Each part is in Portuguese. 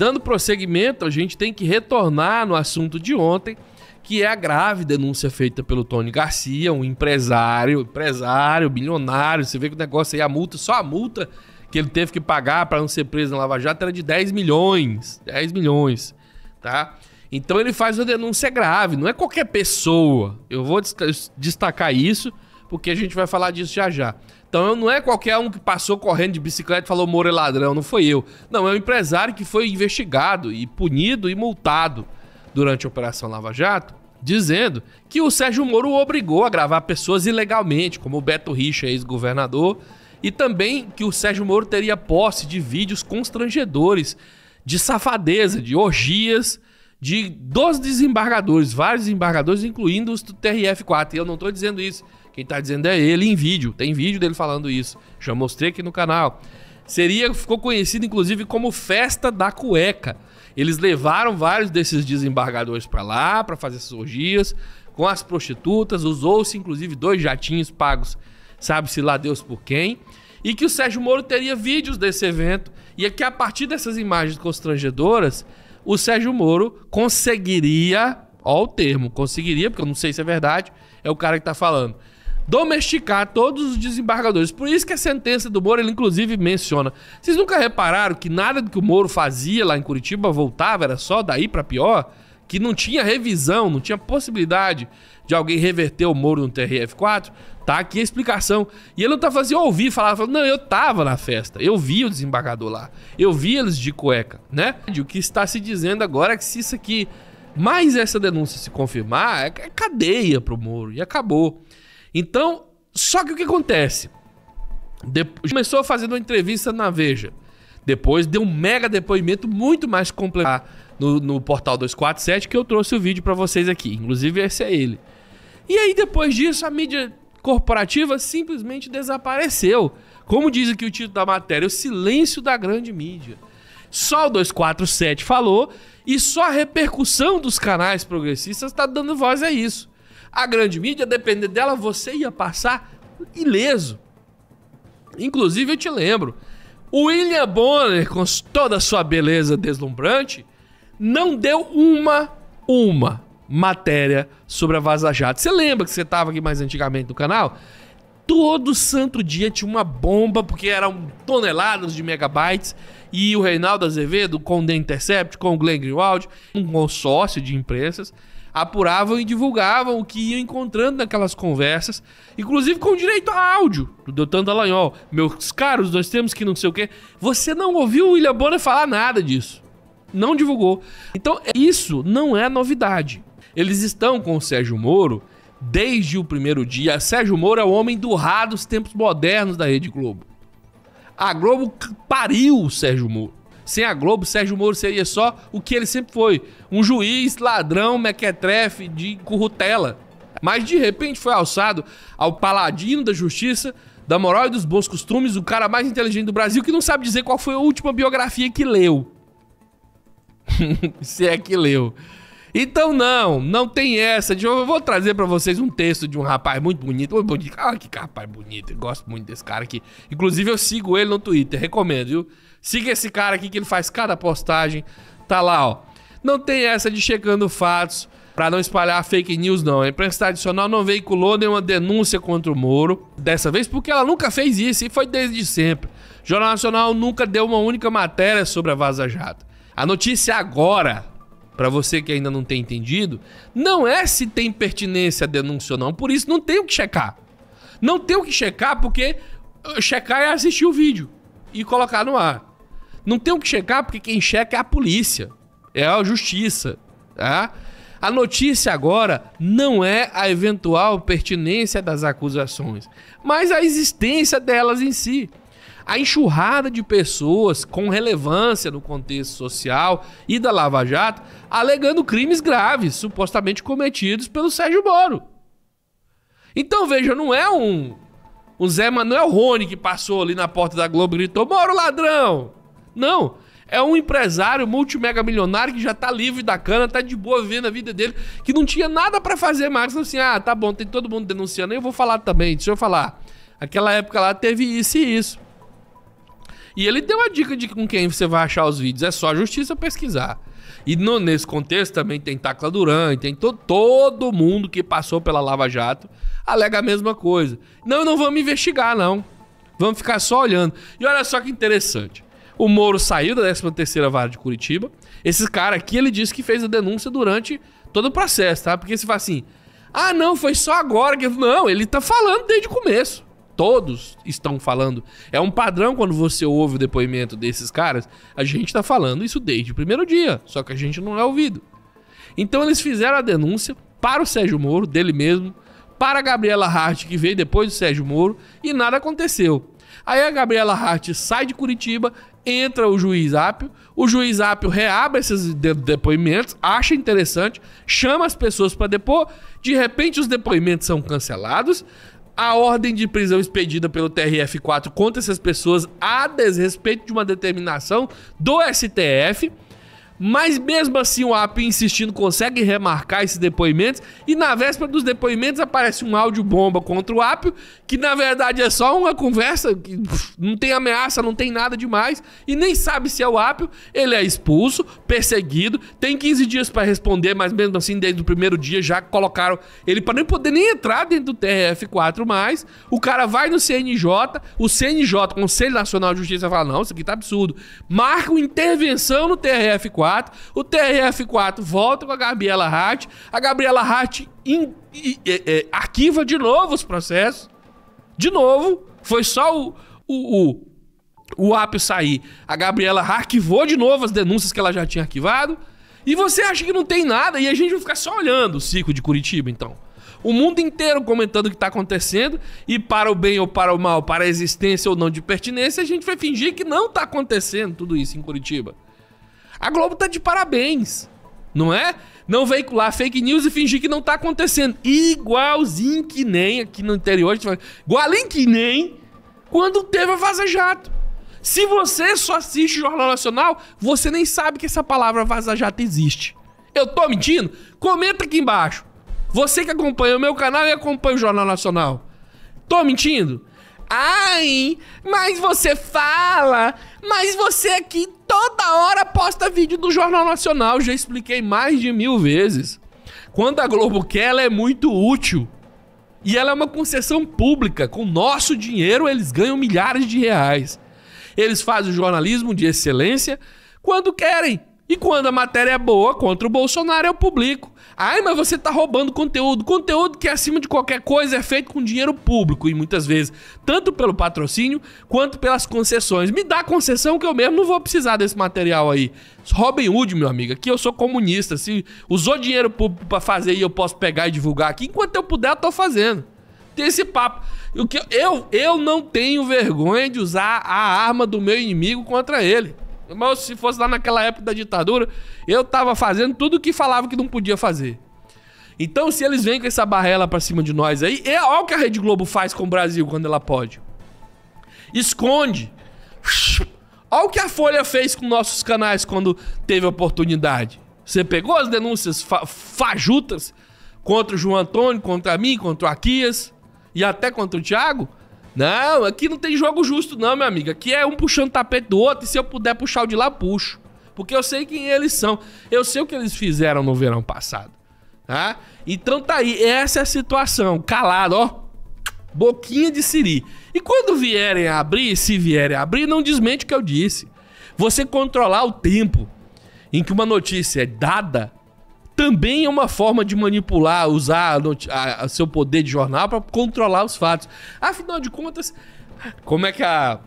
Dando prosseguimento, a gente tem que retornar no assunto de ontem, que é a grave denúncia feita pelo Tony Garcia, um empresário, empresário, bilionário. Você vê que o negócio aí, a multa, só a multa que ele teve que pagar para não ser preso na Lava Jato era de 10 milhões. 10 milhões, tá? Então ele faz uma denúncia grave, não é qualquer pessoa. Eu vou destacar isso porque a gente vai falar disso já já. Então não é qualquer um que passou correndo de bicicleta e falou Moro é ladrão, não foi eu. Não, é um empresário que foi investigado e punido e multado durante a Operação Lava Jato, dizendo que o Sérgio Moro obrigou a gravar pessoas ilegalmente, como o Beto Richa, ex-governador, e também que o Sérgio Moro teria posse de vídeos constrangedores, de safadeza, de orgias, de dos desembargadores, vários desembargadores, incluindo os do TRF4. E eu não estou dizendo isso quem tá dizendo é ele em vídeo. Tem vídeo dele falando isso. Já mostrei aqui no canal. Seria, ficou conhecido inclusive como Festa da Cueca. Eles levaram vários desses desembargadores para lá para fazer essas orgias com as prostitutas, usou-se inclusive dois jatinhos pagos, sabe-se lá Deus por quem, e que o Sérgio Moro teria vídeos desse evento e é que a partir dessas imagens constrangedoras, o Sérgio Moro conseguiria, ó o termo, conseguiria, porque eu não sei se é verdade, é o cara que tá falando domesticar todos os desembargadores. Por isso que a sentença do Moro, ele inclusive menciona. Vocês nunca repararam que nada do que o Moro fazia lá em Curitiba voltava, era só daí para pior? Que não tinha revisão, não tinha possibilidade de alguém reverter o Moro no TRF4? Tá aqui a explicação. E ele não tá falando assim, eu ouvi falar, falando, não, eu tava na festa, eu vi o desembargador lá, eu vi eles de cueca, né? O que está se dizendo agora é que se isso aqui, mais essa denúncia se confirmar, é, é cadeia pro Moro, e acabou. Então, só que o que acontece? De... Começou fazendo uma entrevista na Veja. Depois deu um mega depoimento muito mais completo no, no Portal 247, que eu trouxe o vídeo para vocês aqui. Inclusive, esse é ele. E aí, depois disso, a mídia corporativa simplesmente desapareceu. Como diz aqui o título da matéria, o silêncio da grande mídia. Só o 247 falou e só a repercussão dos canais progressistas está dando voz a isso. A grande mídia, depender dela, você ia passar ileso. Inclusive, eu te lembro, William Bonner, com toda a sua beleza deslumbrante, não deu uma, uma matéria sobre a Vaza Jato. Você lembra que você estava aqui mais antigamente no canal? Todo santo dia tinha uma bomba, porque eram toneladas de megabytes, e o Reinaldo Azevedo com o The Intercept, com o Glenn Greenwald, um consórcio de imprensas, apuravam e divulgavam o que iam encontrando naquelas conversas, inclusive com direito a áudio do Doutor Dallagnol. Meus caros, nós temos que não sei o quê. Você não ouviu o William Bonner falar nada disso. Não divulgou. Então, isso não é novidade. Eles estão com o Sérgio Moro desde o primeiro dia. Sérgio Moro é o homem do rádio dos tempos modernos da Rede Globo. A Globo pariu o Sérgio Moro. Sem a Globo, Sérgio Moro seria só o que ele sempre foi: um juiz, ladrão, mequetrefe de currutela. Mas de repente foi alçado ao paladino da justiça, da moral e dos bons costumes, o cara mais inteligente do Brasil que não sabe dizer qual foi a última biografia que leu. Se é que leu. Então não, não tem essa. Eu vou trazer para vocês um texto de um rapaz muito bonito. Muito bonito. Ah, que rapaz bonito. Eu gosto muito desse cara aqui. Inclusive eu sigo ele no Twitter, recomendo, viu? Siga esse cara aqui que ele faz cada postagem. Tá lá, ó. Não tem essa de checando fatos para não espalhar fake news, não. A imprensa tradicional não veiculou nenhuma denúncia contra o Moro, dessa vez porque ela nunca fez isso e foi desde sempre. O Jornal Nacional nunca deu uma única matéria sobre a Vaza Jato. A notícia é agora para você que ainda não tem entendido, não é se tem pertinência a denúncia ou não. Por isso não tem o que checar. Não tem o que checar porque eh, checar é assistir o vídeo e colocar no ar. Não tem o que checar porque quem checa é a polícia, é a justiça, tá? A notícia agora não é a eventual pertinência das acusações, mas a existência delas em si a enxurrada de pessoas com relevância no contexto social e da Lava Jato alegando crimes graves supostamente cometidos pelo Sérgio Moro. Então veja, não é um, Zé Manuel é Rony que passou ali na porta da Globo e gritou: Moro ladrão! Não. É um empresário multimega milionário que já tá livre da cana, tá de boa vendo a vida dele, que não tinha nada para fazer mais. Assim, ah, tá bom, tem todo mundo denunciando, eu vou falar também, deixa eu falar. Aquela época lá teve isso e isso. E ele deu a dica de com quem você vai achar os vídeos. É só a justiça pesquisar. E no, nesse contexto também tem Tacla Duran, tem to, todo mundo que passou pela Lava Jato alega a mesma coisa. Não, não vamos investigar, não. Vamos ficar só olhando. E olha só que interessante. O Moro saiu da 13ª Vara de Curitiba. Esse cara aqui, ele disse que fez a denúncia durante todo o processo, tá? Porque se fala assim... Ah, não, foi só agora que... Não, ele tá falando desde o começo. Todos estão falando. É um padrão quando você ouve o depoimento desses caras. A gente tá falando isso desde o primeiro dia, só que a gente não é ouvido. Então eles fizeram a denúncia para o Sérgio Moro, dele mesmo, para a Gabriela Hart, que veio depois do Sérgio Moro, e nada aconteceu. Aí a Gabriela Hart sai de Curitiba, entra o juiz Apio, o juiz Apio reabre esses de depoimentos, acha interessante, chama as pessoas para depor, de repente os depoimentos são cancelados, a ordem de prisão expedida pelo TRF4 contra essas pessoas a desrespeito de uma determinação do STF mas mesmo assim o AP insistindo consegue remarcar esses depoimentos e na véspera dos depoimentos aparece um áudio bomba contra o Apio, que na verdade é só uma conversa que pff, não tem ameaça, não tem nada demais e nem sabe se é o Apio, ele é expulso, perseguido, tem 15 dias para responder, mas mesmo assim desde o primeiro dia já colocaram ele para nem poder nem entrar dentro do TRF4 mais. O cara vai no CNJ, o CNJ, Conselho Nacional de Justiça fala: "Não, isso aqui tá absurdo". Marca uma intervenção no TRF4 o TRF4 volta com a Gabriela Hart. A Gabriela Hart in, in, in, arquiva de novo os processos. De novo. Foi só o, o, o, o app sair. A Gabriela arquivou de novo as denúncias que ela já tinha arquivado. E você acha que não tem nada e a gente vai ficar só olhando o ciclo de Curitiba, então. O mundo inteiro comentando o que está acontecendo e para o bem ou para o mal, para a existência ou não de pertinência, a gente vai fingir que não está acontecendo tudo isso em Curitiba. A Globo tá de parabéns, não é? Não veicular fake news e fingir que não tá acontecendo. Igualzinho que nem aqui no interior, a gente fala, que nem quando teve a Vaza Jato. Se você só assiste o Jornal Nacional, você nem sabe que essa palavra Vaza Jato existe. Eu tô mentindo? Comenta aqui embaixo. Você que acompanha o meu canal e acompanha o Jornal Nacional. Tô mentindo? Ai, mas você fala, mas você aqui toda hora posta vídeo do Jornal Nacional, já expliquei mais de mil vezes. Quando a Globo quer, ela é muito útil. E ela é uma concessão pública, com nosso dinheiro eles ganham milhares de reais. Eles fazem jornalismo de excelência quando querem, e quando a matéria é boa contra o Bolsonaro, eu publico. Ai, mas você tá roubando conteúdo. Conteúdo que, acima de qualquer coisa, é feito com dinheiro público. E muitas vezes, tanto pelo patrocínio quanto pelas concessões. Me dá concessão que eu mesmo não vou precisar desse material aí. Robin Hood, meu amigo, aqui eu sou comunista. Se usou dinheiro público pra fazer e eu posso pegar e divulgar aqui, enquanto eu puder, eu tô fazendo. Tem esse papo. O que eu, eu não tenho vergonha de usar a arma do meu inimigo contra ele. Mas se fosse lá naquela época da ditadura, eu tava fazendo tudo o que falava que não podia fazer. Então, se eles vêm com essa barrela pra cima de nós aí, é olha o que a Rede Globo faz com o Brasil quando ela pode. Esconde. Olha o que a Folha fez com nossos canais quando teve oportunidade. Você pegou as denúncias fa fajutas contra o João Antônio, contra mim, contra o Aquias e até contra o Tiago? Não, aqui não tem jogo justo não, minha amiga. Aqui é um puxando o tapete do outro e se eu puder puxar o de lá, puxo. Porque eu sei quem eles são. Eu sei o que eles fizeram no verão passado. Tá? Então tá aí, essa é a situação. Calado, ó. Boquinha de siri. E quando vierem abrir, se vierem abrir, não desmente o que eu disse. Você controlar o tempo em que uma notícia é dada também é uma forma de manipular, usar a, seu poder de jornal para controlar os fatos. Afinal de contas, como é que a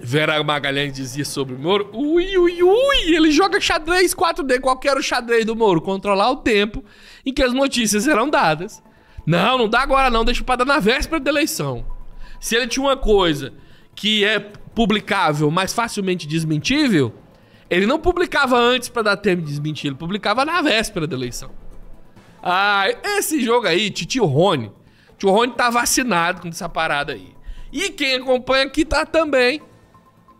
Vera Magalhães dizia sobre o Moro? Ui, ui, ui! Ele joga xadrez 4D, qualquer o xadrez do Moro, controlar o tempo em que as notícias serão dadas. Não, não dá agora não, deixa para dar na véspera da eleição. Se ele tinha uma coisa que é publicável, mas facilmente desmentível, ele não publicava antes para dar tempo de desmentir, ele publicava na véspera da eleição. Ah, esse jogo aí, Titio Rony. Tio Rony tá vacinado com essa parada aí. E quem acompanha aqui tá também.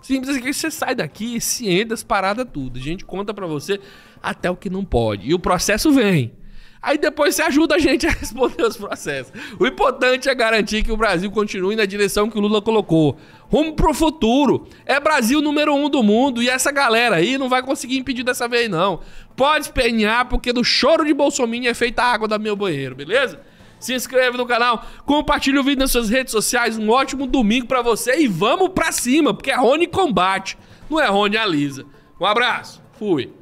Simples assim, você sai daqui e ciente as paradas tudo. A gente conta para você até o que não pode. E o processo vem. Aí depois você ajuda a gente a responder os processos. O importante é garantir que o Brasil continue na direção que o Lula colocou. Rumo pro futuro. É Brasil número um do mundo e essa galera aí não vai conseguir impedir dessa vez, não. Pode espenhar, porque do choro de Bolsonaro é feita a água do meu banheiro, beleza? Se inscreve no canal, compartilha o vídeo nas suas redes sociais. Um ótimo domingo para você e vamos pra cima, porque é Rony combate, não é Rony alisa. Um abraço, fui.